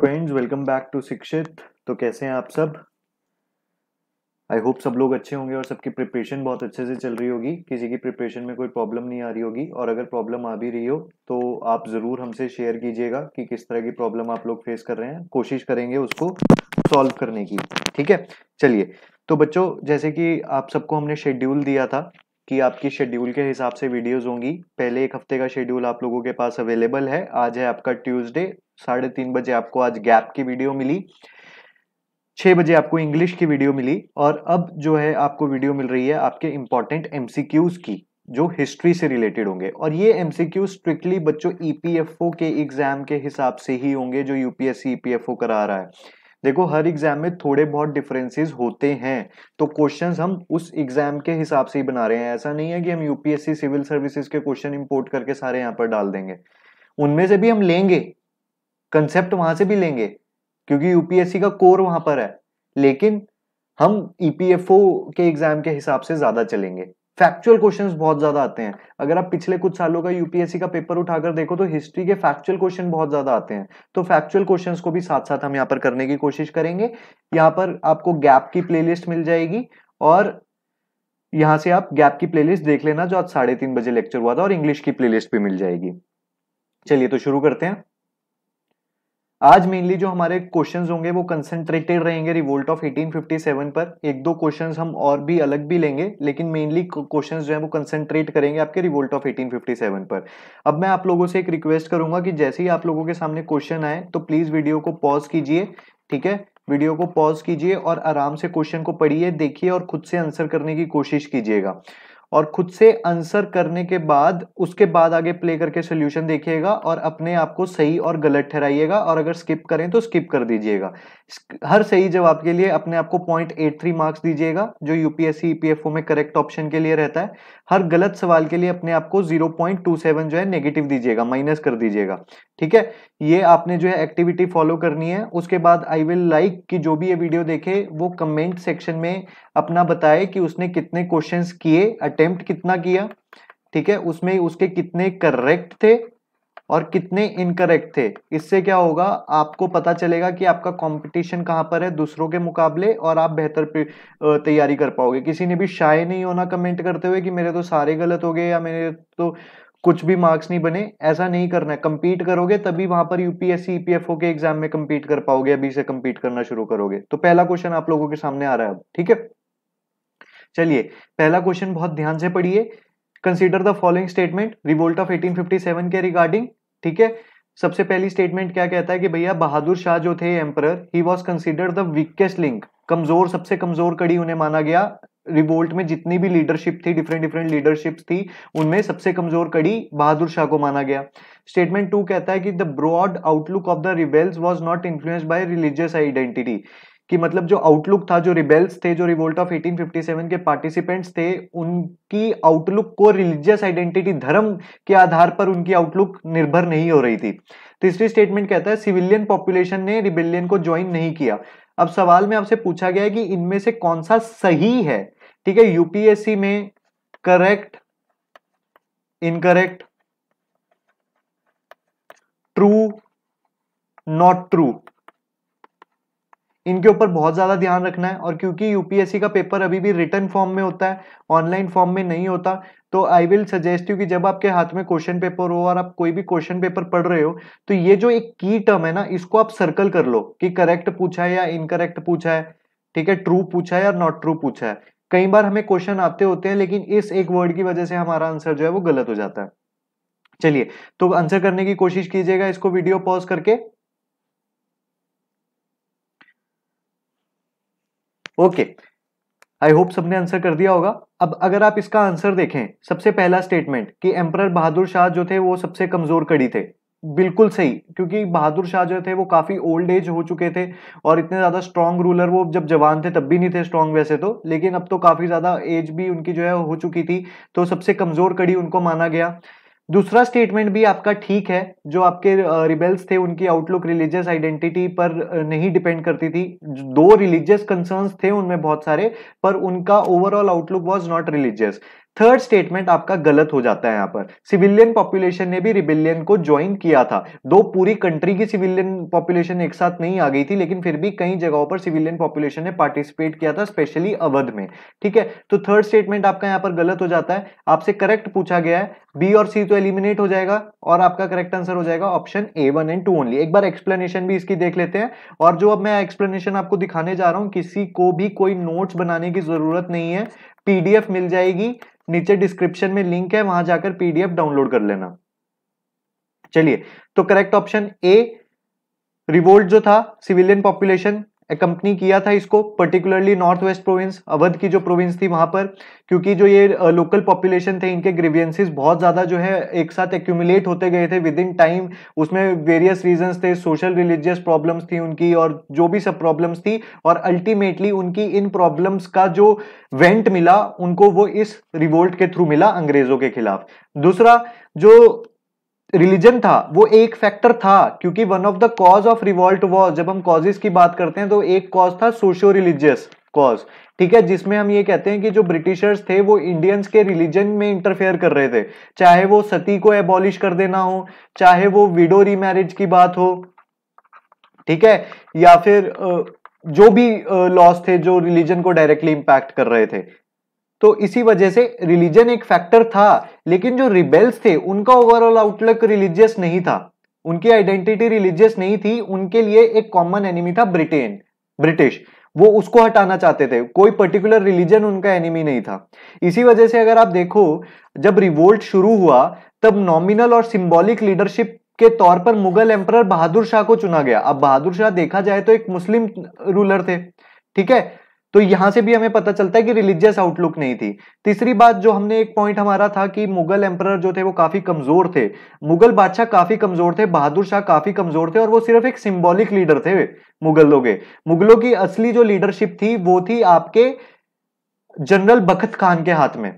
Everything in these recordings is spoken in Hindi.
फ्रेंड्स वेलकम बैक टू शिक्षित तो कैसे हैं आप सब आई होप सब लोग अच्छे होंगे और सबकी प्रिपरेशन बहुत अच्छे से चल रही होगी किसी की प्रिपरेशन में कोई प्रॉब्लम नहीं आ रही होगी और अगर प्रॉब्लम आ भी रही हो तो आप ज़रूर हमसे शेयर कीजिएगा कि किस तरह की प्रॉब्लम आप लोग फेस कर रहे हैं कोशिश करेंगे उसको सॉल्व करने की ठीक है चलिए तो बच्चों जैसे कि आप सबको हमने शेड्यूल दिया था कि आपकी शेड्यूल के हिसाब से वीडियोस होंगी पहले एक हफ्ते का शेड्यूल आप लोगों के पास अवेलेबल है आज है आपका ट्यूसडे साढ़े तीन बजे आपको आज गैप की वीडियो मिली छः बजे आपको इंग्लिश की वीडियो मिली और अब जो है आपको वीडियो मिल रही है आपके इंपॉर्टेंट एम की जो हिस्ट्री से रिलेटेड होंगे और ये एम स्ट्रिक्टली बच्चों ई e के एग्ज़ाम के हिसाब से ही होंगे जो UPSC E P F O करा रहा है देखो हर एग्जाम में थोड़े बहुत डिफरेंसेस होते हैं तो क्वेश्चंस हम उस एग्जाम के हिसाब से ही बना रहे हैं ऐसा नहीं है कि हम यूपीएससी सिविल सर्विसेज के क्वेश्चन इंपोर्ट करके सारे यहाँ पर डाल देंगे उनमें से भी हम लेंगे कंसेप्ट वहां से भी लेंगे क्योंकि यूपीएससी का कोर वहां पर है लेकिन हम ईपीएफओ e के एग्जाम के हिसाब से ज्यादा चलेंगे फैक्चुअल क्वेश्चंस बहुत ज्यादा आते हैं अगर आप पिछले कुछ सालों का यूपीएससी का पेपर उठाकर देखो तो हिस्ट्री के फैक्चुअल क्वेश्चन बहुत ज्यादा आते हैं तो फैक्चुअल क्वेश्चंस को भी साथ साथ हम यहाँ पर करने की कोशिश करेंगे यहाँ पर आपको गैप की प्लेलिस्ट मिल जाएगी और यहाँ से आप गैप की प्लेलिस्ट देख लेना जो आज साढ़े तीन बजे लेक्चर हुआ था और इंग्लिश की प्लेलिस्ट भी मिल जाएगी चलिए तो शुरू करते हैं आज मेनली जो हमारे क्वेश्चंस होंगे वो कंसंट्रेटेड रहेंगे रिवोल्ट ऑफ 1857 पर एक दो क्वेश्चंस हम और भी अलग भी लेंगे लेकिन मेनली क्वेश्चंस जो है वो कंसंट्रेट करेंगे आपके रिवोल्ट ऑफ 1857 पर अब मैं आप लोगों से एक रिक्वेस्ट करूंगा कि जैसे ही आप लोगों के सामने क्वेश्चन आए तो प्लीज वीडियो को पॉज कीजिए ठीक है वीडियो को पॉज कीजिए और आराम से क्वेश्चन को पढ़िए देखिए और खुद से आंसर करने की कोशिश कीजिएगा और खुद से आंसर करने के बाद उसके बाद आगे प्ले करके सोल्यूशन देखिएगा और अपने आप को सही और गलत ठहराइएगा और अगर स्किप करें तो स्किप कर दीजिएगा हर सही जवाब के लिए अपने आप को पॉइंट एट थ्री मार्क्स दीजिएगा जो यूपीएससी ईपीएफओ e में करेक्ट ऑप्शन के लिए रहता है हर गलत सवाल के लिए अपने आप को जीरो पॉइंट टू सेवन जो है नेगेटिव दीजिएगा माइनस कर दीजिएगा ठीक है ये आपने जो है एक्टिविटी फॉलो करनी है उसके बाद आई विल लाइक कि जो भी ये वीडियो देखे वो कमेंट सेक्शन में अपना बताए कि उसने कितने क्वेश्चंस किए अटेम्प्ट कितना किया ठीक है उसमें उसके कितने करेक्ट थे और कितने इनकरेक्ट थे इससे क्या होगा आपको पता चलेगा कि आपका कंपटीशन कहाँ पर है दूसरों के मुकाबले और आप बेहतर तैयारी कर पाओगे किसी ने भी शाये नहीं होना कमेंट करते हुए कि मेरे तो सारे गलत हो गए या मेरे तो कुछ भी मार्क्स नहीं बने ऐसा नहीं करना है कम्पीट करोगे तभी वहां पर यूपीएससी ईपीएफओ के एग्जाम में कम्पीट कर पाओगे अभी से कम्पीट करना शुरू करोगे तो पहला क्वेश्चन आप लोगों के सामने आ रहा है अब ठीक है चलिए पहला क्वेश्चन बहुत ध्यान से पढ़िए consider the following statement revolt of 1857 के रिगार्डिंग ठीक है सबसे पहली स्टेटमेंट क्या कहता है कि भैया बहादुर शाह जो थे emperor he was considered the weakest link कमजोर सबसे कमजोर कड़ी उन्हें माना गया रिवोल्ट में जितनी भी लीडरशिप थी डिफरेंट डिफरेंट लीडरशिप थी उनमें सबसे कमजोर कड़ी बहादुर शाह को माना गया स्टेटमेंट टू कहता है कि the broad outlook of the rebels was not influenced by religious identity कि मतलब जो आउटलुक था जो रिबेल्स थे जो रिवोल्ट ऑफ 1857 के पार्टिसिपेंट्स थे उनकी आउटलुक को रिलीजियस आइडेंटिटी धर्म के आधार पर उनकी आउटलुक निर्भर नहीं हो रही थी तीसरी तो स्टेटमेंट कहता है सिविलियन पॉपुलेशन ने रिबेलियन को ज्वाइन नहीं किया अब सवाल में आपसे पूछा गया है कि इनमें से कौन सा सही है ठीक है यूपीएससी में correct incorrect true not true इनके ऊपर बहुत ज़्यादा ध्यान रखना है और क्योंकि यूपीएससी का पेपर अभी भी रिटर्न फॉर्म में होता है ऑनलाइन फॉर्म में नहीं होता तो आई विल सजेस्ट यू कि जब आपके हाथ में क्वेश्चन पेपर हो और आप कोई भी क्वेश्चन पेपर पढ़ रहे हो तो ये जो एक की टर्म है ना इसको आप सर्कल कर लो कि करेक्ट पूछा है या इनकरेक्ट पूछा है ठीक है ट्रू पूछा है या नॉट ट्रू पूछा है कई बार हमें क्वेश्चन आते होते हैं लेकिन इस एक वर्ड की वजह से हमारा आंसर जो है वो गलत हो जाता है चलिए तो आंसर करने की कोशिश कीजिएगा इसको वीडियो पॉज करके ओके आई होप सबने आंसर कर दिया होगा अब अगर आप इसका आंसर देखें सबसे पहला स्टेटमेंट कि एम्पर बहादुर शाह जो थे वो सबसे कमजोर कड़ी थे बिल्कुल सही क्योंकि बहादुर शाह जो थे वो काफ़ी ओल्ड एज हो चुके थे और इतने ज़्यादा स्ट्रांग रूलर वो जब जवान थे तब भी नहीं थे स्ट्रांग वैसे तो लेकिन अब तो काफ़ी ज़्यादा एज भी उनकी जो है हो चुकी थी तो सबसे कमज़ोर कड़ी उनको माना गया दूसरा स्टेटमेंट भी आपका ठीक है जो आपके रिबेल्स थे उनकी आउटलुक रिलीजियस आइडेंटिटी पर नहीं डिपेंड करती थी दो रिलीजियस कंसर्न्स थे उनमें बहुत सारे पर उनका overall outlook was not religious third statement आपका गलत हो जाता है यहां पर सिविलियन पॉपुलेशन ने भी रिबिलियन को ज्वाइन किया था दो पूरी कंट्री की सिविलियन पॉपुलेशन एक साथ नहीं आ गई थी लेकिन फिर भी कई जगहों पर सिविलियन पॉपुलेशन ने पार्टिसिपेट किया था स्पेशली अवध में ठीक है तो थर्ड स्टेटमेंट आपका यहां पर गलत हो जाता है आपसे करेक्ट पूछा गया है बी और सी तो एलिमिनेट हो जाएगा और आपका करेक्ट आंसर हो जाएगा option A one and two only एक बार एक्सप्लेनेशन भी इसकी देख लेते हैं और जो अब मैं एक्सप्लेनेशन आपको दिखाने जा रहा हूं किसी को भी कोई नोट्स बनाने की जरूरत नहीं है पीडीएफ मिल जाएगी नीचे डिस्क्रिप्शन में लिंक है वहां जाकर पीडीएफ डाउनलोड कर लेना चलिए तो करेक्ट ऑप्शन ए रिवोल्ट जो था सिविलियन पॉपुलेशन कंपनी किया था इसको particularly north west province Awadh की जो प्रोविंस थी वहां पर क्योंकि जो ये लोकल पॉपुलेशन थे इनके ग्रीवियंसिस बहुत ज्यादा जो है एक साथ एक्यूमुलेट होते गए थे विद इन टाइम उसमें वेरियस रीजंस थे सोशल रिलीजियस प्रॉब्लम्स थी उनकी और जो भी सब प्रॉब्लम्स थी और अल्टीमेटली उनकी इन प्रॉब्लम्स का जो वेंट मिला उनको वो इस रिवोल्ट के थ्रू मिला अंग्रेजों के खिलाफ दूसरा जो रिलीजन था वो एक फैक्टर था क्योंकि one of the cause of revolt was जब हम कॉजेस की बात करते हैं तो एक कॉज था सोशो रिलीजियस कॉज ठीक है जिसमें हम ये कहते हैं कि जो ब्रिटिशर्स थे वो इंडियंस के रिलीजन में इंटरफेयर कर रहे थे चाहे वो सती को एबॉलिश कर देना हो चाहे वो विडो रीमैरिज की बात हो ठीक है या फिर जो भी लॉस थे जो रिलीजन को डायरेक्टली इंपैक्ट कर रहे थे तो इसी वजह से रिलीजन एक फैक्टर था लेकिन जो रिबेल्स थे उनका ओवरऑल आउटलुक रिलीजियस नहीं था उनकी आइडेंटिटी रिलीजियस नहीं थी उनके लिए एक कॉमन एनिमी था ब्रिटेन ब्रिटिश वो उसको हटाना चाहते थे कोई पर्टिकुलर रिलीजन उनका एनिमी नहीं था इसी वजह से अगर आप देखो जब रिवोल्ट शुरू हुआ तब नॉमिनल और सिंबॉलिक लीडरशिप के तौर पर मुगल एम्पर बहादुर शाह को चुना गया अब बहादुर शाह देखा जाए तो एक मुस्लिम रूलर थे ठीक है तो यहाँ से भी हमें पता चलता है कि रिलीजियस आउटलुक नहीं थी तीसरी बात जो हमने एक पॉइंट हमारा था कि मुगल एम्पर जो थे वो काफी कमजोर थे मुगल बादशाह काफी कमजोर थे बहादुर शाह काफी कमजोर थे और वो सिर्फ एक सिंबॉलिक लीडर थे मुगलों के मुगलों की असली जो लीडरशिप थी वो थी आपके जनरल बखत खान के हाथ में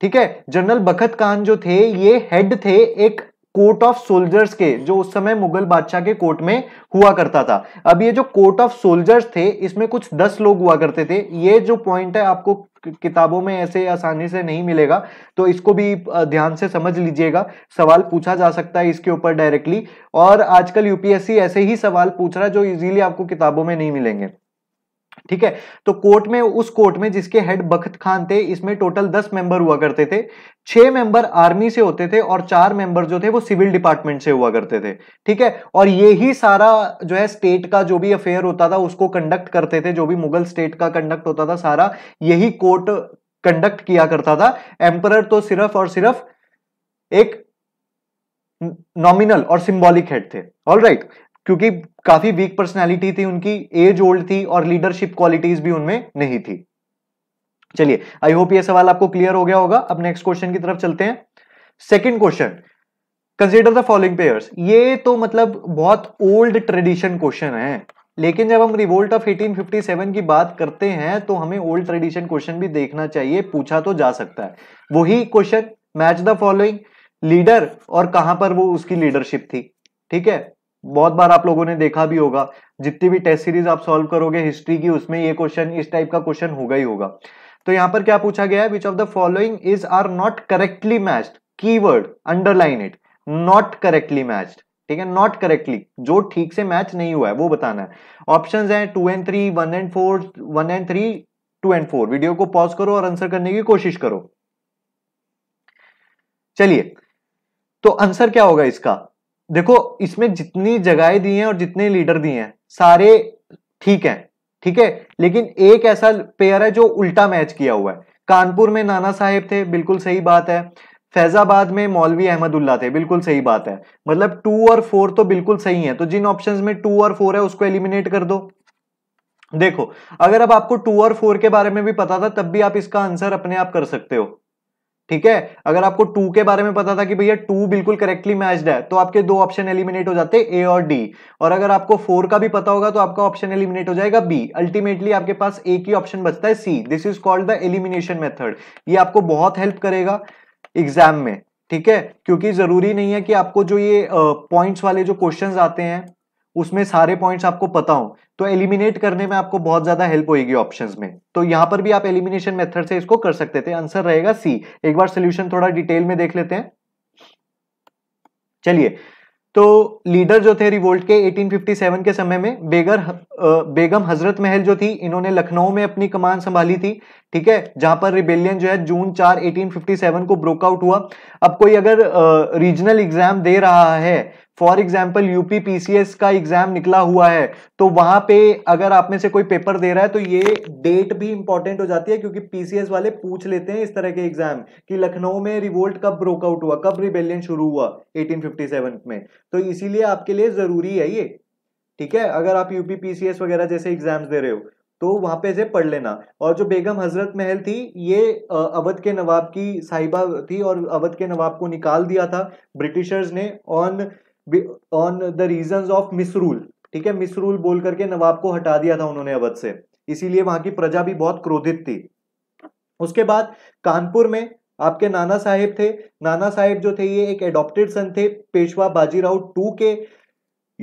ठीक है जनरल बखत खान जो थे ये हेड थे एक कोर्ट ऑफ सोल्जर्स के जो उस समय मुगल बादशाह के कोर्ट में हुआ करता था अब ये जो कोर्ट ऑफ सोल्जर्स थे इसमें कुछ दस लोग हुआ करते थे ये जो पॉइंट है आपको किताबों में ऐसे आसानी से नहीं मिलेगा तो इसको भी ध्यान से समझ लीजिएगा सवाल पूछा जा सकता है इसके ऊपर डायरेक्टली और आजकल यूपीएससी ऐसे ही सवाल पूछ रहा है जो इजीली आपको किताबों में नहीं मिलेंगे ठीक है तो कोर्ट में उस कोर्ट में जिसके हेड बख्त खान थे इसमें टोटल दस मेंबर हुआ करते थे छह मेंबर आर्मी से होते थे और चार मेंबर जो थे वो सिविल डिपार्टमेंट से हुआ करते थे ठीक है और ये ही सारा जो है स्टेट का जो भी अफेयर होता था उसको कंडक्ट करते थे जो भी मुगल स्टेट का कंडक्ट होता था सारा यही कोर्ट कंडक्ट किया करता था एम्पर तो सिर्फ और सिर्फ एक नॉमिनल और सिंबॉलिक हेड थे ऑल क्योंकि काफी वीक पर्सनैलिटी थी उनकी एज ओल्ड थी और लीडरशिप क्वालिटीज भी उनमें नहीं थी चलिए आई होप ये सवाल आपको क्लियर हो गया होगा अब नेक्स्ट क्वेश्चन की तरफ चलते हैं second question consider the following pairs ये तो मतलब बहुत ओल्ड ट्रेडिशन क्वेश्चन है लेकिन जब हम रिवोल्ट ऑफ 1857 की बात करते हैं तो हमें ओल्ड ट्रेडिशन क्वेश्चन भी देखना चाहिए पूछा तो जा सकता है वही question match the following leader और कहां पर वो उसकी लीडरशिप थी ठीक है बहुत बार आप लोगों ने देखा भी होगा जितनी भी टेस्ट सीरीज आप सॉल्व करोगे हिस्ट्री की उसमें ये क्वेश्चन इस टाइप का क्वेश्चन होगा ही होगा तो यहां पर क्या पूछा गया है which of the following is are not correctly matched keyword underline it not correctly matched ठीक है नॉट करेक्टली जो ठीक से मैच नहीं हुआ है वो बताना है ऑप्शन है two and three one and four one and three two and four video को पॉज करो और आंसर करने की कोशिश करो चलिए तो आंसर क्या होगा इसका देखो इसमें जितनी जगह दी हैं और जितने लीडर दिए हैं सारे ठीक हैं ठीक है लेकिन एक ऐसा पेयर है जो उल्टा मैच किया हुआ है कानपुर में नाना साहेब थे बिल्कुल सही बात है फैजाबाद में मौलवी अहमदुल्ला थे बिल्कुल सही बात है मतलब टू और फोर तो बिल्कुल सही है तो जिन ऑप्शंस में टू और फोर है उसको एलिमिनेट कर दो देखो अगर अब आपको टू और फोर के बारे में भी पता था तब भी आप इसका आंसर अपने आप कर सकते हो ठीक है अगर आपको टू के बारे में पता था कि भैया टू बिल्कुल करेक्टली मैच्ड है तो आपके दो ऑप्शन एलिमिनेट हो जाते हैं ए और डी और अगर आपको फोर का भी पता होगा तो आपका ऑप्शन एलिमिनेट हो जाएगा बी अल्टीमेटली आपके पास एक ही ऑप्शन बचता है C this is called the elimination method ये आपको बहुत हेल्प करेगा एग्जाम में ठीक है क्योंकि जरूरी नहीं है कि आपको जो ये पॉइंट्स वाले जो क्वेश्चन आते हैं उसमें सारे पॉइंट्स आपको पता हो तो एलिमिनेट करने में आपको बहुत ज्यादा हेल्प होगी ऑप्शंस में तो यहां पर भी आप एलिमिनेशन मेथड से इसको कर सकते थे आंसर रहेगा सी एक बार सोल्यूशन थोड़ा डिटेल में देख लेते हैं चलिए तो लीडर जो थे रिवोल्ट के 1857 के समय में बेगर बेगम हजरत महल जो थी इन्होंने लखनऊ में अपनी कमान संभाली थी ठीक है जहां पर रिबेलियन जो है जून चार 1857 को ब्रोकआउट हुआ अब कोई अगर रीजनल एग्जाम दे रहा है फॉर एग्जाम्पल यूपी पीसीएस का एग्जाम निकला हुआ है तो वहां पे अगर आप में से कोई पेपर दे रहा है तो ये डेट भी इंपॉर्टेंट हो जाती है क्योंकि पीसीएस वाले पूछ लेते हैं इस तरह के एग्जाम कि लखनऊ में रिवोल्ट कब ब्रोकआउट हुआ कब रिबेलियन शुरू हुआ 1857 में तो इसीलिए आपके लिए जरूरी है ये ठीक है अगर आप यूपी पीसीएस वगैरह जैसे एग्जाम्स दे रहे हो तो वहां पे से पढ़ लेना और जो बेगम हजरत महल थी ये अवध के नवाब की साहिबा थी और अवध के नवाब को निकाल दिया था ब्रिटिशर्स ने on on the reason of misrule ठीक है मिसरूल बोल करके नवाब को हटा दिया था उन्होंने अवध से इसीलिए वहां की प्रजा भी बहुत क्रोधित थी उसके बाद कानपुर में आपके नाना साहेब थे नाना साहेब जो थे ये एक एडॉप्टेड सन थे पेशवा बाजीराव टू के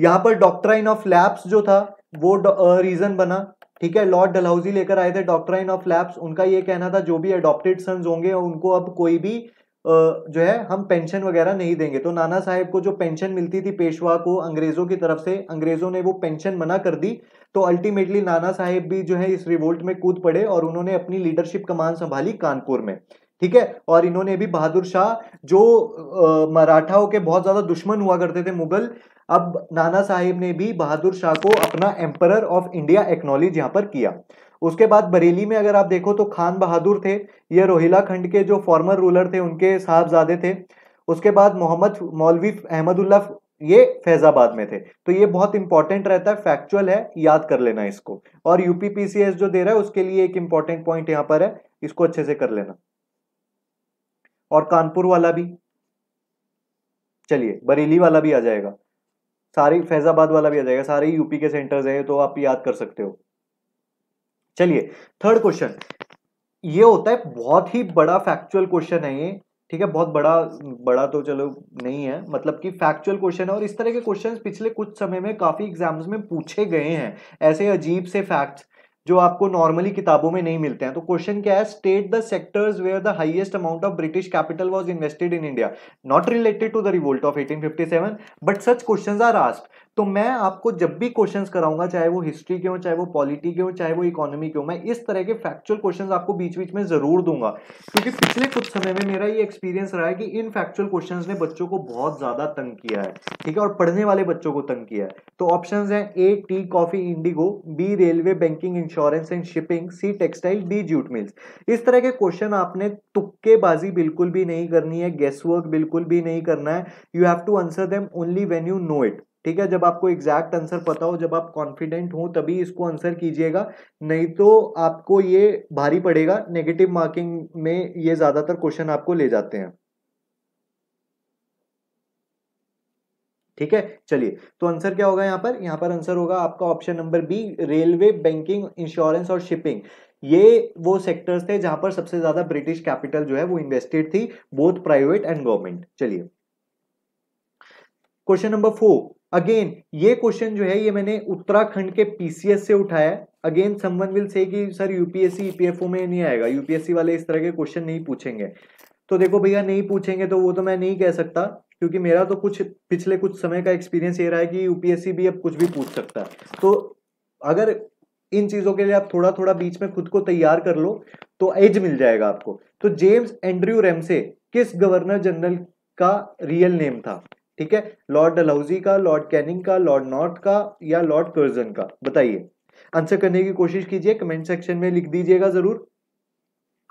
यहाँ पर डॉक्ट्राइन ऑफ लैब्स जो था वो रीजन बना ठीक है लॉर्ड डलहौजी लेकर आए थे डॉक्ट्राइन ऑफ लैब्स उनका ये कहना था जो भी अडॉप्टेड सन्स होंगे उनको अब कोई भी जो है हम पेंशन वगैरह नहीं देंगे तो नाना साहेब को जो पेंशन मिलती थी पेशवा को अंग्रेजों की तरफ से अंग्रेजों ने वो पेंशन मना कर दी तो अल्टीमेटली नाना साहेब भी जो है इस रिवोल्ट में कूद पड़े और उन्होंने अपनी लीडरशिप कमान संभाली कानपुर में ठीक है और इन्होंने भी बहादुर शाह जो मराठाओं के बहुत ज्यादा दुश्मन हुआ करते थे मुगल अब नाना साहिब ने भी बहादुर शाह को अपना एम्परर ऑफ इंडिया एक्नोलेज यहाँ पर किया उसके बाद बरेली में अगर आप देखो तो खान बहादुर थे ये रोहिला खंड के जो फॉर्मर रूलर थे उनके साहबजादे थे उसके बाद मोहम्मद मौलवी अहमदुल्ला ये फैजाबाद में थे तो ये बहुत इंपॉर्टेंट रहता है फैक्चुअल है याद कर लेना इसको और यूपीपीसीएस जो दे रहा है उसके लिए एक इंपॉर्टेंट पॉइंट यहाँ पर है इसको अच्छे से कर लेना और कानपुर वाला भी चलिए बरेली वाला भी आ जाएगा सारे फैजाबाद वाला भी आ जाएगा सारे यूपी के सेंटर्स हैं तो आप याद कर सकते हो चलिए थर्ड क्वेश्चन ये होता है बहुत ही बड़ा फैक्चुअल क्वेश्चन है ये ठीक है बहुत बड़ा बड़ा तो चलो नहीं है मतलब कि फैक्चुअल क्वेश्चन है और इस तरह के क्वेश्चन पिछले कुछ समय में काफी एग्जाम्स में पूछे गए हैं ऐसे अजीब से फैक्ट्स जो आपको नॉर्मली किताबों में नहीं मिलते हैं तो क्वेश्चन क्या है state the sectors where the highest amount of British capital was invested in India not related to the revolt of 1857 but such questions are asked तो मैं आपको जब भी क्वेश्चंस कराऊंगा चाहे वो हिस्ट्री के हो चाहे वो पॉलिटी के हो चाहे वो इकोनॉमी के हो मैं इस तरह के फैक्चुअल क्वेश्चंस आपको बीच बीच में जरूर दूंगा क्योंकि पिछले कुछ समय में मेरा ये एक्सपीरियंस रहा है कि इन फैक्चुअल क्वेश्चंस ने बच्चों को बहुत ज्यादा तंग किया है ठीक है और पढ़ने वाले बच्चों को तंग किया है तो ऑप्शन है A tea coffee indigo B railway banking insurance and shipping C textile D jute mills इस तरह के क्वेश्चन आपने तुक्केबाजी बिल्कुल भी नहीं करनी है गेस वर्क बिल्कुल भी नहीं करना है you have to answer them only when you know it ठीक है जब आपको एग्जैक्ट आंसर पता हो जब आप कॉन्फिडेंट हो तभी इसको आंसर कीजिएगा नहीं तो आपको ये भारी पड़ेगा नेगेटिव मार्किंग में ये ज़्यादातर क्वेश्चन आपको ले जाते हैं ठीक है चलिए तो आंसर क्या होगा यहाँ पर यहाँ पर आंसर होगा आपका option number B railway banking insurance और शिपिंग ये वो सेक्टर्स थे जहां पर सबसे ज्यादा ब्रिटिश कैपिटल जो है वो इन्वेस्टेड थी बोथ प्राइवेट एंड गवर्नमेंट चलिए क्वेश्चन नंबर फोर अगेन ये क्वेश्चन जो है ये मैंने उत्तराखंड के पीसीएस से उठाया अगेन समवन विल से कि सर यूपीएससी ईपीएफओ e में नहीं आएगा यूपीएससी वाले इस तरह के क्वेश्चन नहीं पूछेंगे तो देखो भैया नहीं पूछेंगे तो वो तो मैं नहीं कह सकता क्योंकि मेरा तो कुछ पिछले कुछ समय का एक्सपीरियंस ये रहा है कि यूपीएससी भी अब कुछ भी पूछ सकता है तो अगर इन चीज़ों के लिए आप थोड़ा थोड़ा बीच में खुद को तैयार कर लो तो एज मिल जाएगा आपको तो जेम्स एंड्रयू रेमसे किस गवर्नर जनरल का रियल नेम था ठीक है लॉर्ड डलहौजी का लॉर्ड कैनिंग का लॉर्ड नॉर्थ का या लॉर्ड कर्जन का बताइए आंसर करने की कोशिश कीजिए कमेंट सेक्शन में लिख दीजिएगा जरूर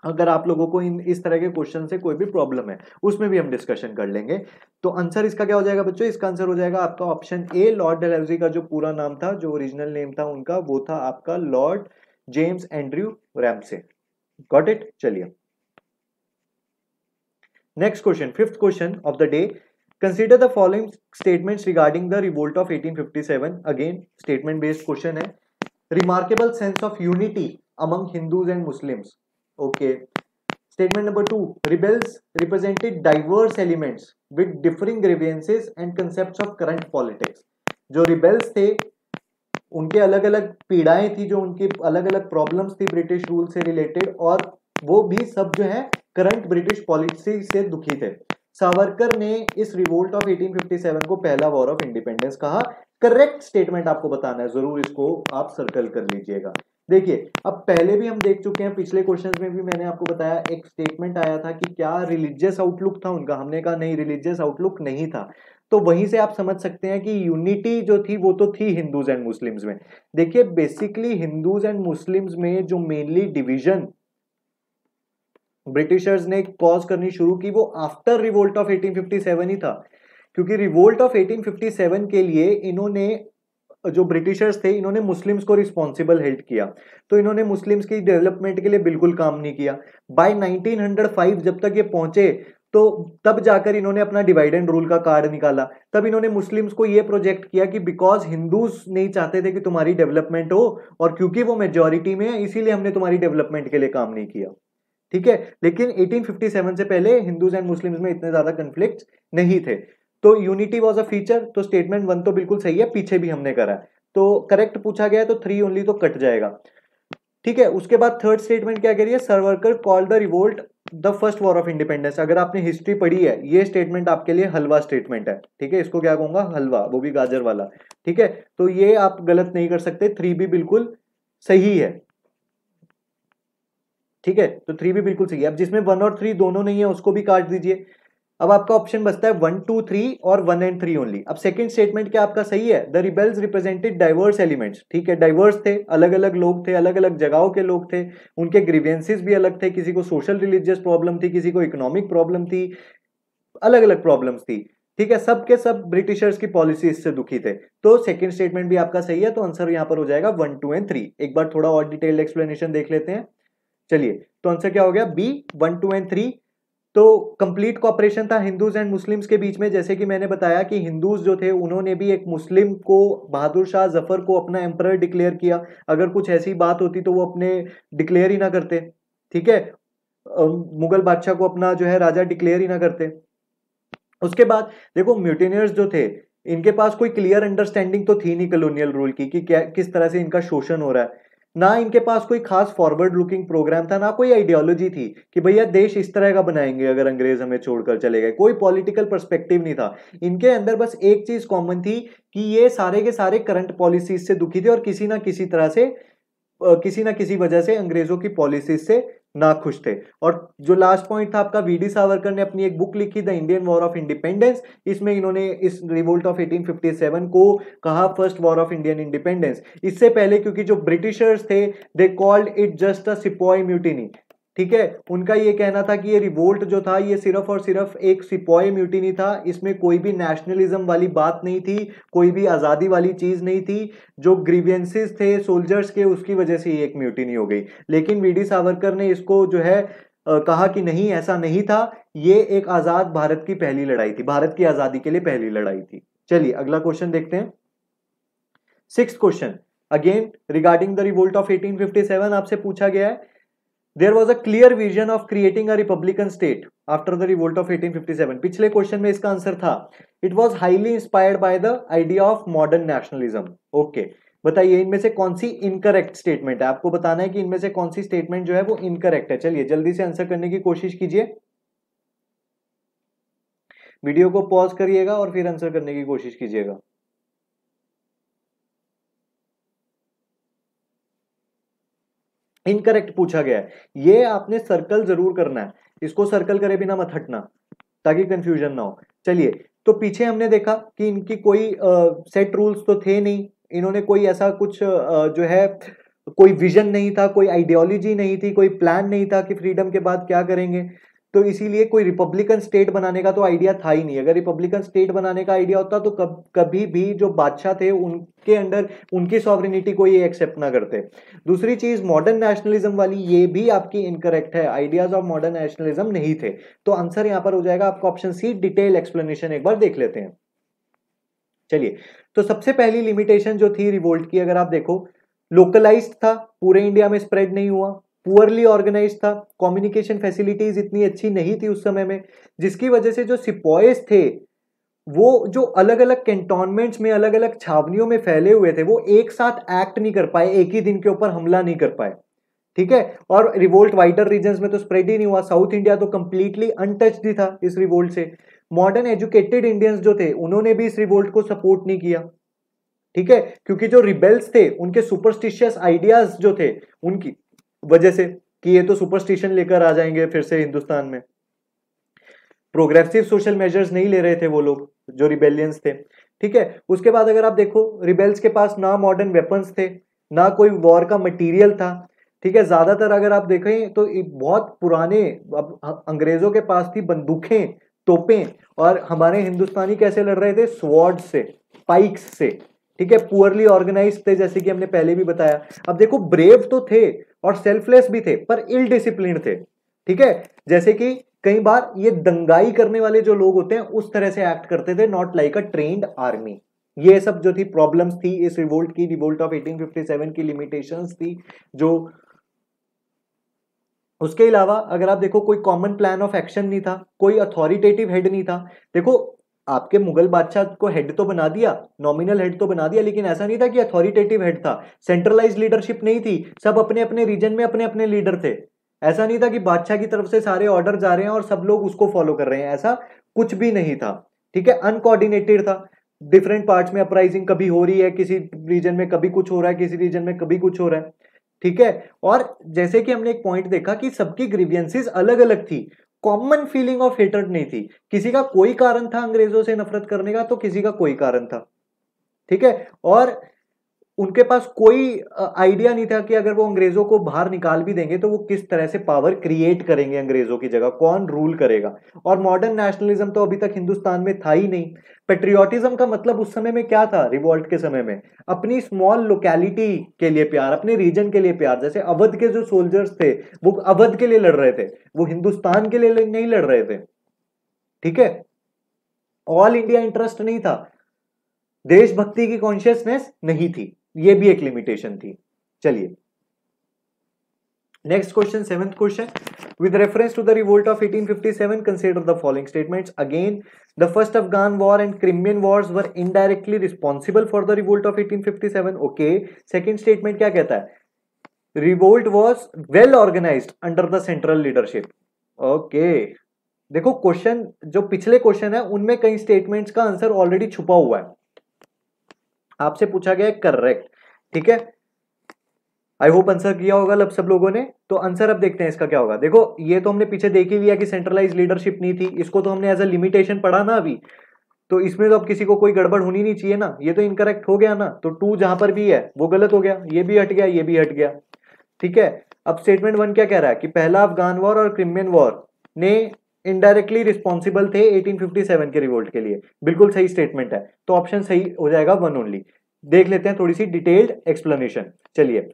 अगर आप लोगों को इन इस तरह के क्वेश्चन से कोई भी प्रॉब्लम है उसमें भी हम डिस्कशन कर लेंगे तो आंसर इसका क्या हो जाएगा बच्चों इसका आंसर हो जाएगा आपका ऑप्शन ए लॉर्ड डेलेवजी का जो पूरा नाम था जो ओरिजिनल नेम था उनका वो था आपका Lord James Andrew Ramsay got it चलिए next question fifth question of the day consider the following statements regarding the revolt of 1857 again statement based question है remarkable sense of unity among Hindus and Muslims. Okay statement number two rebels represented diverse elements with differing grievances and concept of current politics जो रिबेल्स थे उनके अलग अलग पीड़ाएं थी जो उनकी अलग अलग प्रॉब्लम्स थी ब्रिटिश रूल से रिलेटेड और वो भी सब जो है करंट ब्रिटिश पॉलिसी से दुखी थे सावरकर ने इस रिवोल्ट ऑफ 1857 को पहला वॉर ऑफ इंडिपेंडेंस कहा करेक्ट स्टेटमेंट आपको बताना है जरूर इसको आप सर्कल कर लीजिएगा देखिए अब पहले भी हम देख चुके हैं पिछले क्वेश्चंस में भी मैंने आपको बताया एक स्टेटमेंट आया था कि क्या रिलीजियस आउटलुक था उनका हमने कहा नहीं रिलीजियस आउटलुक नहीं था तो वहीं से आप समझ सकते हैं कि यूनिटी जो थी वो तो थी हिंदूज एंड मुस्लिम्स में देखिए बेसिकली हिंदूज एंड मुस्लिम्स में जो मेनली डिवीजन ब्रिटिशर्स ने कॉज करनी शुरू की वो आफ्टर रिवोल्ट ऑफ 1857 ही था क्योंकि रिवोल्ट ऑफ 1857 के लिए इन्होंने जो ब्रिटिशर्स थे इन्होंने मुस्लिम्स को रिस्पॉन्सिबल हेल्ड किया तो इन्होंने मुस्लिम्स की डेवलपमेंट के लिए बिल्कुल काम नहीं किया बाय 1905 जब तक ये पहुंचे तो तब जाकर इन्होंने अपना डिवाइड एंड रूल का कार्ड निकाला तब इन्होंने मुस्लिम्स को ये प्रोजेक्ट किया कि बिकॉज हिंदूज नहीं चाहते थे कि तुम्हारी डेवलपमेंट हो और क्योंकि वो मेजोरिटी में है इसीलिए हमने तुम्हारी डेवलपमेंट के लिए काम नहीं किया ठीक है लेकिन 1857 से पहले हिंदूज एंड मुस्लिम्स में इतने ज्यादा कंफ्लिक्ट नहीं थे तो यूनिटी वॉज अ फीचर तो स्टेटमेंट वन तो बिल्कुल सही है पीछे भी हमने करा तो करेक्ट पूछा गया तो थ्री ओनली तो कट जाएगा ठीक है उसके बाद थर्ड स्टेटमेंट क्या कह रही है call the revolt the first war of independence अगर आपने हिस्ट्री पढ़ी है ये स्टेटमेंट आपके लिए हलवा स्टेटमेंट है ठीक है इसको क्या कहूंगा हलवा वो भी गाजर वाला ठीक है तो ये आप गलत नहीं कर सकते थ्री भी बिल्कुल सही है ठीक है तो थ्री भी बिल्कुल सही है अब जिसमें वन और थ्री दोनों नहीं है उसको भी काट दीजिए अब आपका ऑप्शन बचता है वन टू थ्री और वन एंड थ्री ओनली अब सेकंड स्टेटमेंट क्या आपका सही है the rebels represented diverse elements ठीक है डाइवर्स थे अलग अलग लोग थे अलग अलग जगहों के लोग थे उनके ग्रीवेंसिस भी अलग थे किसी को सोशल रिलीजियस प्रॉब्लम थी किसी को इकोनॉमिक प्रॉब्लम थी अलग अलग प्रॉब्लम्स थी ठीक है सबके सब ब्रिटिशर्स की पॉलिसी इससे दुखी थे तो सेकेंड स्टेटमेंट भी आपका सही है तो आंसर यहाँ पर हो जाएगा वन टू एंड थ्री एक बार थोड़ा और डिटेल्ड एक्सप्लेनेशन देख लेते हैं चलिए तो आंसर क्या हो गया B one two and three तो कंप्लीट कॉपरेशन था हिंदूज एंड मुस्लिम्स के बीच में जैसे कि मैंने बताया कि हिंदूज जो थे उन्होंने भी एक मुस्लिम को बहादुर शाह जफर को अपना एम्पर डिक्लेयर किया अगर कुछ ऐसी बात होती तो वो अपने डिक्लेयर ही ना करते ठीक है मुगल बादशाह को अपना जो है राजा डिक्लेयर ही ना करते उसके बाद देखो म्यूटेनियर्स जो थे इनके पास कोई क्लियर अंडरस्टैंडिंग तो थी नहीं कलोनियल रूल की कि क्या किस तरह से इनका शोषण हो रहा है ना इनके पास कोई खास फॉरवर्ड लुकिंग प्रोग्राम था ना कोई आइडियोलॉजी थी कि भैया देश इस तरह का बनाएंगे अगर अंग्रेज हमें छोड़कर चले गए कोई पॉलिटिकल पर्सपेक्टिव नहीं था इनके अंदर बस एक चीज कॉमन थी कि ये सारे के सारे करंट पॉलिसीज से दुखी थे और किसी ना किसी तरह से किसी ना किसी वजह से अंग्रेजों की पॉलिसीज से खुश थे और जो लास्ट पॉइंट था आपका वीडी सावरकर ने अपनी एक बुक लिखी the Indian war of independence इसमें इन्होंने इस रिवोल्ट ऑफ 1857 को कहा first war of Indian independence इससे पहले क्योंकि जो ब्रिटिशर्स थे they called it just a sepoy mutiny ठीक है उनका ये कहना था कि ये रिवोल्ट जो था ये सिर्फ और सिर्फ एक म्यूटी म्यूटिनी था इसमें कोई भी नेशनलिज्म वाली बात नहीं थी कोई भी आज़ादी वाली चीज़ नहीं थी जो ग्रीवियंसिस थे सोल्जर्स के उसकी वजह से ये एक म्यूटिनी हो गई लेकिन वी डी सावरकर ने इसको जो है आ, कहा कि नहीं ऐसा नहीं था ये एक आज़ाद भारत की पहली लड़ाई थी भारत की आज़ादी के लिए पहली लड़ाई थी चलिए अगला क्वेश्चन देखते हैं six question again regarding the revolt of 1857 आपसे पूछा गया है there was a clear vision of creating a republican state after the revolt of eighteen seven पिछले क्वेश्चन में इसका आंसर था it was highly inspired by the idea of modern nationalism okay बताइए इनमें से कौन सी इनकरेक्ट स्टेटमेंट है आपको बताना है कि इनमें से कौन सी स्टेटमेंट जो है वो इनकरेक्ट है चलिए जल्दी से आंसर करने की कोशिश कीजिए वीडियो को पॉज करिएगा और फिर आंसर करने की कोशिश कीजिएगा इनकरेक्ट पूछा गया है ये आपने सर्कल जरूर करना है इसको सर्कल करे बिना मत हटना ताकि कंफ्यूजन ना हो चलिए तो पीछे हमने देखा कि इनकी कोई सेट uh, रूल्स तो थे नहीं इन्होंने कोई ऐसा कुछ uh, जो है कोई विजन नहीं था कोई आइडियोलॉजी नहीं थी कोई प्लान नहीं था कि फ्रीडम के बाद क्या करेंगे तो इसीलिए कोई रिपब्लिकन स्टेट बनाने का तो आइडिया था ही नहीं अगर रिपब्लिकन स्टेट बनाने का आइडिया होता तो कब कभी भी जो बादशाह थे उनके अंडर उनकी सॉवरिनिटी को ये एक्सेप्ट ना करते दूसरी चीज मॉडर्न नेशनलिज्म वाली ये भी आपकी इनकरेक्ट है आइडियाज ऑफ मॉडर्न नेशनलिज्म नहीं थे तो आंसर यहां पर हो जाएगा आपका ऑप्शन सी डिटेल एक्सप्लेनेशन एक बार देख लेते हैं चलिए तो सबसे पहली लिमिटेशन जो थी रिवोल्ट की अगर आप देखो लोकलाइज्ड था पूरे इंडिया में स्प्रेड नहीं हुआ पुअरली ऑर्गेनाइज था कम्युनिकेशन फैसिलिटीज इतनी अच्छी नहीं थी उस समय में जिसकी वजह से जो सिपॉयज थे वो जो अलग अलग कैंटोनमेंट्स में अलग अलग छावनियों में फैले हुए थे वो एक साथ एक्ट नहीं कर पाए एक ही दिन के ऊपर हमला नहीं कर पाए ठीक है और रिवोल्ट वाइडर रीजन में तो स्प्रेड ही नहीं हुआ साउथ इंडिया तो कंप्लीटली अनटच ही था इस रिवोल्ट से मॉडर्न एजुकेटेड इंडियंस जो थे उन्होंने भी इस रिवोल्ट को सपोर्ट नहीं किया ठीक है क्योंकि जो रिबेल्स थे उनके सुपरस्टिशियस आइडियाज जो थे उनकी वजह से कि ये तो सुपरस्टिशन लेकर आ जाएंगे फिर से हिंदुस्तान में प्रोग्रेसिव सोशल मेजर्स नहीं ले रहे थे वो लोग जो रिबेलियंस थे ठीक है उसके बाद अगर आप देखो रिबेल्स के पास ना मॉडर्न वेपन्स थे ना कोई वॉर का मटेरियल था ठीक है ज़्यादातर अगर आप देखें तो बहुत पुराने अब अंग्रेज़ों के पास थी बंदूकें तोपें और हमारे हिंदुस्तानी कैसे लड़ रहे थे स्वॉर्ड से पाइक्स से ठीक है पुअरली ऑर्गेनाइज थे जैसे कि हमने पहले भी बताया अब देखो ब्रेव तो थे और सेल्फलेस भी थे पर इल डिसिप्लिन थे ठीक है जैसे कि कई बार ये दंगाई करने वाले जो लोग होते हैं उस तरह से एक्ट करते थे not like a trained army ये सब जो थी प्रॉब्लम्स थी इस रिवोल्ट की रिवोल्ट ऑफ 1857 की लिमिटेशंस थी जो उसके अलावा अगर आप देखो कोई कॉमन प्लान ऑफ एक्शन नहीं था कोई अथॉरिटेटिव हेड नहीं था देखो आपके मुगल बादशाह को हेड तो बना दिया नॉमिनल हेड तो बना दिया लेकिन ऐसा नहीं था कि अथॉरिटेटिव हेड था सेंट्रलाइज लीडरशिप नहीं थी सब अपने अपने रीजन में अपने अपने लीडर थे ऐसा नहीं था कि बादशाह की तरफ से सारे ऑर्डर जा रहे हैं और सब लोग उसको फॉलो कर रहे हैं ऐसा कुछ भी नहीं था ठीक है अनकोऑर्डिनेटेड था डिफरेंट पार्ट में अपराइजिंग कभी हो रही है किसी रीजन में कभी कुछ हो रहा है किसी रीजन में कभी कुछ हो रहा है ठीक है और जैसे कि हमने एक पॉइंट देखा कि सबकी ग्रीवियंसिस अलग अलग थी कॉमन फीलिंग ऑफ हेटर्ड नहीं थी किसी का कोई कारण था अंग्रेजों से नफरत करने का तो किसी का कोई कारण था ठीक है और उनके पास कोई आइडिया नहीं था कि अगर वो अंग्रेजों को बाहर निकाल भी देंगे तो वो किस तरह से पावर क्रिएट करेंगे अंग्रेजों की जगह कौन रूल करेगा और मॉडर्न नेशनलिज्म तो अभी तक हिंदुस्तान में था ही नहीं पेट्रियोटिज्म का मतलब उस समय में क्या था रिवॉल्ट के समय में अपनी स्मॉल लोकेलिटी के लिए प्यार अपने रीजन के लिए प्यार जैसे अवध के जो सोल्जर्स थे वो अवध के लिए लड़ रहे थे वो हिंदुस्तान के लिए नहीं लड़ रहे थे ठीक है ऑल इंडिया इंटरेस्ट नहीं था देशभक्ति की कॉन्शियसनेस नहीं थी यह भी एक लिमिटेशन थी चलिए next question seventh question with reference to the revolt of 1857 consider the following statements again the first Afghan war and Crimean wars were indirectly responsible for the revolt of 1857 okay second statement क्या कहता है revolt was well organise under the central leadership okay देखो क्वेश्चन जो पिछले क्वेश्चन है उनमें कई स्टेटमेंट्स का आंसर ऑलरेडी छुपा हुआ है आपसे पूछा गया है करेक्ट ठीक है आई होप आंसर किया होगा लब सब लोगों ने तो आंसर अब देखते हैं इसका क्या होगा देखो ये तो हमने पीछे देखी हुई है कि सेंट्रलाइज लीडरशिप नहीं थी इसको तो हमने एज अ लिमिटेशन पढ़ा ना अभी तो इसमें तो अब किसी को कोई गड़बड़ होनी नहीं चाहिए ना ये तो इनकरेक्ट हो गया ना तो टू जहां पर भी है वो गलत हो गया ये भी हट गया ये भी हट गया ठीक है अब स्टेटमेंट वन क्या कह रहा है कि पहला अफगान वॉर और क्रिमियन वॉर ने इनडायरेक्टली रिस्पॉन्सिबल थे 1857 के रिवोल्ट के लिए बिल्कुल सही स्टेटमेंट है तो ऑप्शन सही हो जाएगा वन ओनली देख लेते हैं थोड़ी सी डिटेल्ड एक्सप्लेनेशन चलिए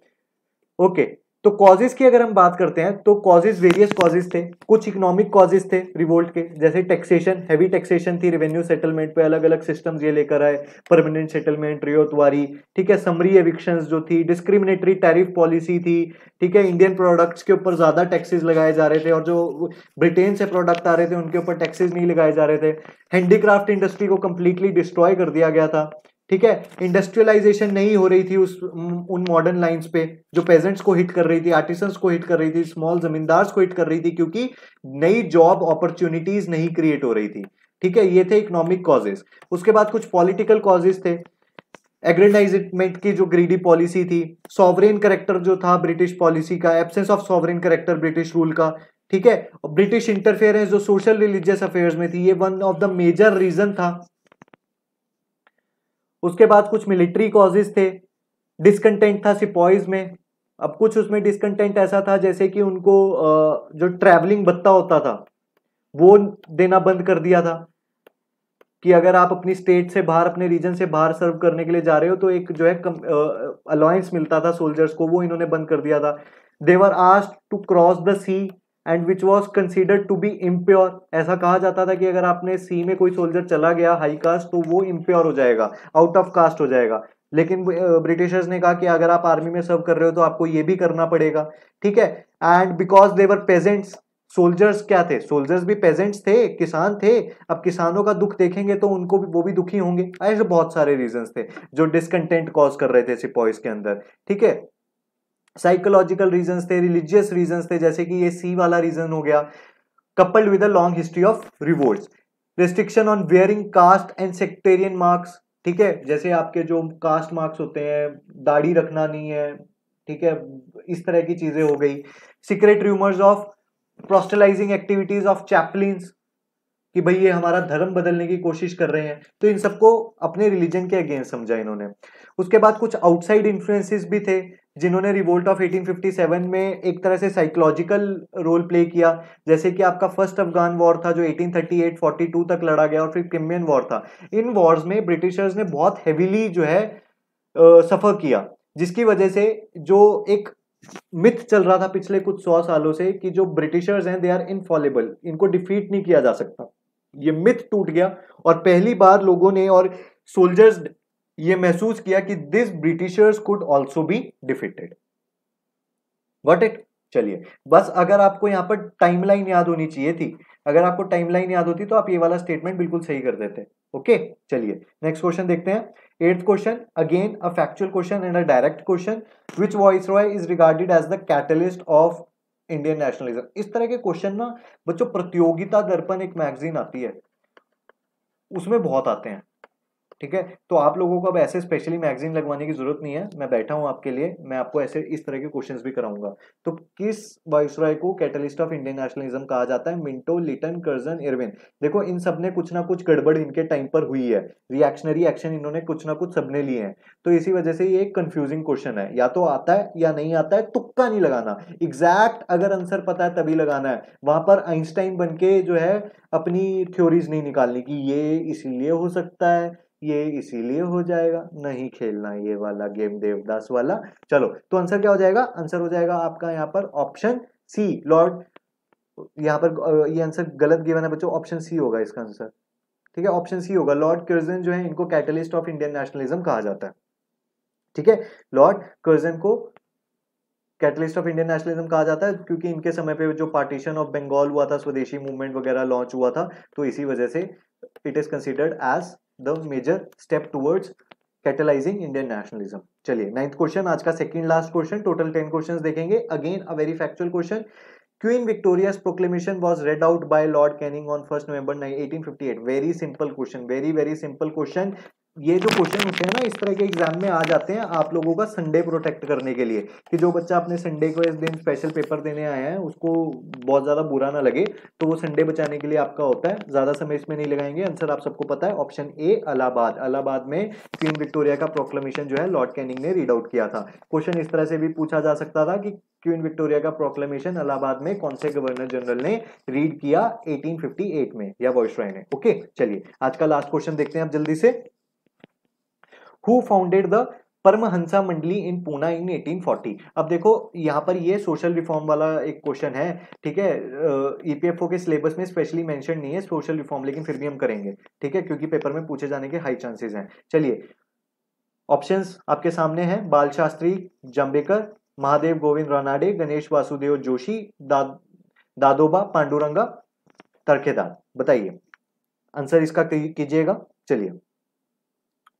ओके तो कॉजेज की अगर हम बात करते हैं तो कॉजेज वेरियस कॉजेज थे कुछ इकोनॉमिक कॉजेज थे रिवोल्ट के जैसे टैक्सेशन हैवी टैक्सेशन थी रेवेन्यू सेटलमेंट पे अलग अलग सिस्टम्स ये लेकर आए परमानेंट सेटलमेंट रियोतवारी ठीक है समरी एविक्शन जो थी डिस्क्रिमिनेटरी टैरिफ पॉलिसी थी ठीक है इंडियन प्रोडक्ट्स के ऊपर ज़्यादा टैक्सेज लगाए जा रहे थे और जो ब्रिटेन से प्रोडक्ट आ रहे थे उनके ऊपर टैक्सेज नहीं लगाए जा रहे थे हैंडीक्राफ्ट इंडस्ट्री को कंप्लीटली डिस्ट्रॉय कर दिया गया था ठीक है इंडस्ट्रियलाइजेशन नहीं हो रही थी उस उन मॉडर्न लाइंस पे जो पेजेंट्स को हिट कर रही थी आर्टिसंस को हिट कर रही थी स्मॉल जमींदार को हिट कर रही थी क्योंकि नई जॉब अपॉर्चुनिटीज नहीं क्रिएट हो रही थी ठीक है ये थे इकोनॉमिक कॉजेज उसके बाद कुछ पॉलिटिकल कॉजेज थे एग्रेनाइजमेंट की जो ग्रीडी पॉलिसी थी सॉवरेन करेक्टर जो था ब्रिटिश पॉलिसी का absence of sovereign character British rule का ठीक है ब्रिटिश इंटरफेयरेंस जो सोशल रिलीजियस अफेयर्स में थी ये one of the major reason था उसके बाद कुछ मिलिट्री कॉजेज थे डिसकंटेंट था सिपॉइज में अब कुछ उसमें डिसकंटेंट ऐसा था जैसे कि उनको जो ट्रैवलिंग भत्ता होता था वो देना बंद कर दिया था कि अगर आप अपनी स्टेट से बाहर अपने रीजन से बाहर सर्व करने के लिए जा रहे हो तो एक जो है अलायंस मिलता था सोल्जर्स को वो इन्होंने बंद कर दिया था they were asked to cross the sea and which was considered to be impure ऐसा कहा जाता था कि अगर आपने सी में कोई सोल्जर चला गया हाई कास्ट तो वो इम्प्योर हो जाएगा आउट ऑफ कास्ट हो जाएगा लेकिन ब्रिटिशर्स ने कहा कि अगर आप आर्मी में सर्व कर रहे हो तो आपको ये भी करना पड़ेगा ठीक है and because they were peasants soldiers क्या थे सोल्जर्स भी पेजेंट्स थे किसान थे अब किसानों का दुख देखेंगे तो उनको भी वो भी दुखी होंगे ऐसे बहुत सारे रीजंस थे जो डिसकंटेंट कॉज कर रहे थे सिपॉइस के अंदर ठीक है साइकोलॉजिकल रीजंस थे रिलीजियस रीजंस थे जैसे कि ये सी वाला रीजन हो गया couple with a long history of revolts restriction on wearing caste and sectarian ठीक है जैसे आपके जो कास्ट मार्क्स होते हैं दाढ़ी रखना नहीं है ठीक है इस तरह की चीजें हो गई secret rumours of proselytising activities of chaplains कि भाई ये हमारा धर्म बदलने की कोशिश कर रहे हैं तो इन सबको अपने रिलीजन के अगेंस्ट समझा इन्होंने उसके बाद कुछ आउटसाइड इन्फ्लुएंसेस भी थे जिन्होंने रिवोल्ट ऑफ 1857 में एक तरह से साइकोलॉजिकल रोल प्ले किया जैसे कि आपका फर्स्ट अफगान वॉर था जो 1838-42 तक लड़ा गया और फिर क्रिमियन वॉर था इन वॉर्स में ब्रिटिशर्स ने बहुत हेविली जो है सफ़र किया जिसकी वजह से जो एक मिथ चल रहा था पिछले कुछ सौ सालों से कि जो ब्रिटिशर्स हैं दे आर इनफॉलेबल इनको डिफीट नहीं किया जा सकता ये मिथ टूट गया और पहली बार लोगों ने और सोल्जर्स ये महसूस किया कि this Britishers could also be defeated what it चलिए बस अगर आपको यहां पर टाइमलाइन याद होनी चाहिए थी अगर आपको टाइमलाइन याद होती तो आप ये वाला स्टेटमेंट बिल्कुल सही कर देते ओके चलिए नेक्स्ट क्वेश्चन देखते हैं eighth question again a factual question and a direct question which viceroy is regarded as the catalyst of Indian nationalism इस तरह के क्वेश्चन ना बच्चों प्रतियोगिता दर्पण एक मैगजीन आती है उसमें बहुत आते हैं ठीक है तो आप लोगों को अब ऐसे स्पेशली मैगजीन लगवाने की जरूरत नहीं है मैं बैठा हूँ आपके लिए मैं आपको ऐसे इस तरह के क्वेश्चंस भी कराऊंगा तो किस वायसराय को कैटलिस्ट ऑफ इंडियन नेशनलिज्म कहा जाता है मिंटो लिटन कर्जन इरविन देखो इन सब ने कुछ ना कुछ गड़बड़ इनके टाइम पर हुई है रिएक्शनरी एक्शन इन्होंने कुछ ना कुछ सबने लिए हैं तो इसी वजह से ये एक कंफ्यूजिंग क्वेश्चन है या तो आता है या नहीं आता है तुक्का नहीं लगाना एग्जैक्ट अगर आंसर पता है तभी लगाना है वहां पर आइंस्टाइन बन के जो है अपनी थ्योरीज नहीं निकालनी कि ये इसीलिए हो सकता है ये इसीलिए हो जाएगा नहीं खेलना ये वाला गेम देवदास वाला चलो तो आंसर क्या हो जाएगा आंसर हो जाएगा आपका यहाँ पर ऑप्शन सी लॉर्ड यहाँ पर ये आंसर गलत गिवन है बच्चों ऑप्शन सी होगा इसका आंसर ठीक है ऑप्शन सी होगा लॉर्ड कर्जन जो है इनको कैटलिस्ट ऑफ इंडियन नेशनलिज्म कहा जाता है ठीक है लॉर्ड कर्जन को कैटलिस्ट ऑफ इंडियन नेशनलिज्म कहा जाता है क्योंकि इनके समय पे जो पार्टीशन ऑफ बंगाल हुआ था स्वदेशी मूवमेंट वगैरह लॉन्च हुआ था तो इसी वजह से it is considered as the major step towards catalysing Indian nationalism चलिए नाइन्थ क्वेश्चन आज का second last question total ten question देखेंगे again a very factual question Queen Victoria proclamation was read out by Lord Canning on first November 1858 very simple question very very simple question ये जो क्वेश्चन होते हैं ना इस तरह के एग्जाम में आ जाते हैं आप लोगों का संडे प्रोटेक्ट करने के लिए कि जो बच्चा अपने संडे को इस दिन स्पेशल पेपर देने आया है उसको बहुत ज़्यादा बुरा ना लगे तो वो संडे बचाने के लिए आपका होता है ज़्यादा समय इसमें नहीं लगाएंगे आंसर आप सबको पता है ऑप्शन ए अलाहाबाद अलाहाबाद में क्वीन विक्टोरिया का प्रोक्लेमेशन जो है लॉर्ड कैनिंग ने रीड आउट किया था क्वेश्चन इस तरह से भी पूछा जा सकता था कि क्वीन विक्टोरिया का प्रोक्लेमेशन अलाहाबाद में कौन से गवर्नर जनरल ने रीड किया एटीन में या वॉइस ने ओके चलिए आज का लास्ट क्वेश्चन देखते हैं आप जल्दी से हु फाउंडेड द परमहंसा मंडली इन पूना इन 1840 अब देखो यहाँ पर ये सोशल रिफॉर्म वाला एक क्वेश्चन है ठीक है ईपीएफओ e के सिलेबस में स्पेशली मेंशन नहीं है सोशल रिफॉर्म लेकिन फिर भी हम करेंगे ठीक है क्योंकि पेपर में पूछे जाने के हाई चांसेस हैं चलिए ऑप्शंस आपके सामने हैं बाल शास्त्री जम्बेकर महादेव गोविंद रानाडे गणेश वासुदेव जोशी दा, दादोबा पांडुरंगा तरखेदार बताइए आंसर इसका कीजिएगा चलिए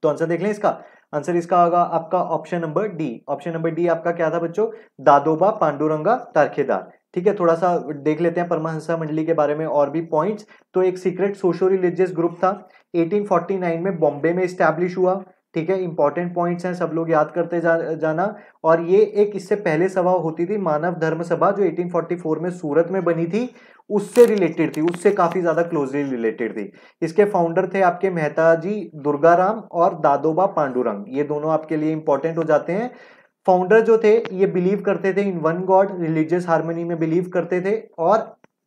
तो आंसर देख लें इसका आंसर इसका होगा आपका option number D option number D आपका क्या था बच्चों दादोबा पांडुरंगा तारखेदार ठीक है थोड़ा सा देख लेते हैं परमहंसा मंडली के बारे में और भी पॉइंट्स तो एक सीक्रेट सोशो रिलीजियस ग्रुप था 1849 में बॉम्बे में स्टैब्लिश हुआ ठीक है इंपॉर्टेंट पॉइंट्स हैं सब लोग याद करते जा, जाना और ये एक इससे पहले सभा होती थी मानव धर्म सभा जो 1844 में सूरत में बनी थी उससे रिलेटेड थी उससे काफ़ी ज़्यादा क्लोजली रिलेटेड थी इसके फाउंडर थे आपके मेहता जी दुर्गाराम और दादोबा पांडुरंग ये दोनों आपके लिए इंपॉर्टेंट हो जाते हैं फाउंडर जो थे ये बिलीव करते थे in one god religious harmony में बिलीव करते थे और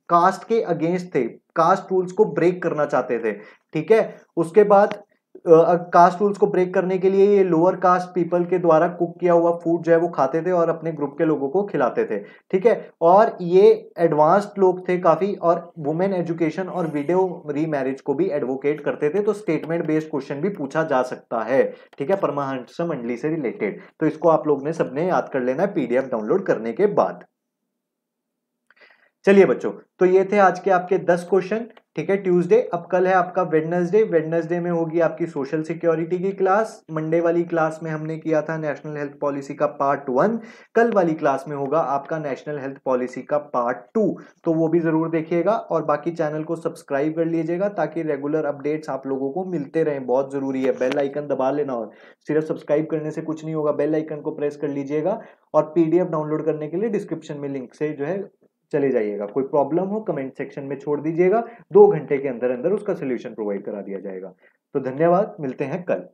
कास्ट के अगेंस्ट थे कास्ट रूल्स को ब्रेक करना चाहते थे ठीक है उसके बाद कास्ट रूल्स को ब्रेक करने के लिए ये लोअर कास्ट पीपल के द्वारा कुक किया हुआ फूड जो है वो खाते थे और अपने ग्रुप के लोगों को खिलाते थे ठीक है और ये एडवांस्ड लोग थे काफ़ी और वुमेन एजुकेशन और वीडियो रीमैरिज को भी एडवोकेट करते थे तो स्टेटमेंट बेस्ड क्वेश्चन भी पूछा जा सकता है ठीक है परमाहंस मंडली से रिलेटेड तो इसको आप लोग ने सबने याद कर लेना है पीडीएफ डाउनलोड करने के बाद चलिए बच्चों तो ये थे आज के आपके दस क्वेश्चन ठीक है ट्यूसडे अब कल है आपका वेडनसडे वेडनसडे में होगी आपकी सोशल सिक्योरिटी की क्लास मंडे वाली क्लास में हमने किया था नेशनल हेल्थ पॉलिसी का पार्ट वन कल वाली क्लास में होगा आपका नेशनल हेल्थ पॉलिसी का पार्ट टू तो वो भी ज़रूर देखिएगा और बाकी चैनल को सब्सक्राइब कर लीजिएगा ताकि रेगुलर अपडेट्स आप लोगों को मिलते रहें बहुत ज़रूरी है बेल आइकन दबा लेना और सिर्फ सब्सक्राइब करने से कुछ नहीं होगा बेल आइकन को प्रेस कर लीजिएगा और पीडीएफ डाउनलोड करने के लिए डिस्क्रिप्शन में लिंक से जो है चले जाइएगा कोई प्रॉब्लम हो कमेंट सेक्शन में छोड़ दीजिएगा दो घंटे के अंदर अंदर उसका सोल्यूशन प्रोवाइड करा दिया जाएगा तो धन्यवाद मिलते हैं कल